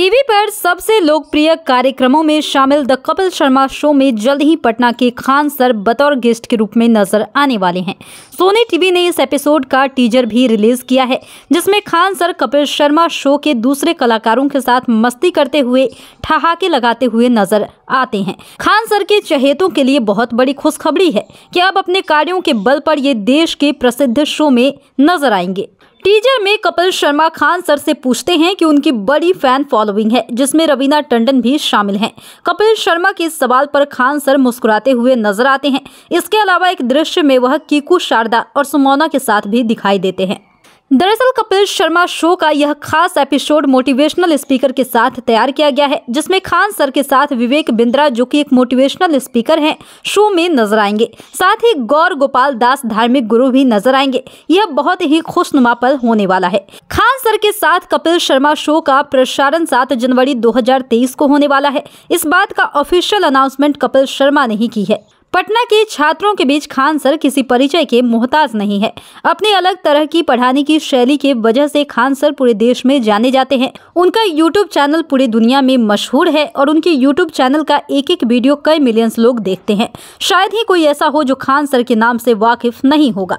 TV पर सबसे लोकप्रिय कार्यक्रमों में शामिल द कपिल शर्मा शो में जल्द ही पटना के खान सर बतौर गेस्ट के रूप में नजर आने वाले हैं सोनी टीवी ने इस एपिसोड का टीजर भी रिलीज किया है जिसमें खान सर कपिल शर्मा शो के दूसरे कलाकारों के साथ मस्ती करते हुए ठहाके लगाते हुए नजर आते हैं खान सर के चहेतों के लिए बहुत बड़ी खुशखबरी है कि अब अपने कार्यों के बल पर ये देश के प्रसिद्ध शो में नजर आएंगे टीजर में कपिल शर्मा खान सर से पूछते हैं कि उनकी बड़ी फैन फॉलोइंग है जिसमें रवीना टंडन भी शामिल हैं कपिल शर्मा के इस सवाल पर खान सर मुस्कुराते हुए नजर आते हैं इसके अलावा एक दृश्य में वह कीकू शारदा और सुमौना के साथ भी दिखाई देते हैं दरअसल कपिल शर्मा शो का यह खास एपिसोड मोटिवेशनल स्पीकर के साथ तैयार किया गया है जिसमें खान सर के साथ विवेक बिंद्रा जो कि एक मोटिवेशनल स्पीकर हैं शो में नजर आएंगे साथ ही गौर गोपाल दास धार्मिक गुरु भी नजर आएंगे यह बहुत ही खुशनुमा पल होने वाला है खान सर के साथ कपिल शर्मा शो का प्रसारण सात जनवरी दो को होने वाला है इस बात का ऑफिशियल अनाउंसमेंट कपिल शर्मा ने ही की है पटना के छात्रों के बीच खान सर किसी परिचय के मोहताज नहीं है अपनी अलग तरह की पढ़ाने की शैली के वजह से खान सर पूरे देश में जाने जाते हैं उनका यूट्यूब चैनल पूरी दुनिया में मशहूर है और उनके यूट्यूब चैनल का एक एक वीडियो कई मिलियंस लोग देखते हैं शायद ही कोई ऐसा हो जो खान सर के नाम से वाकिफ नहीं होगा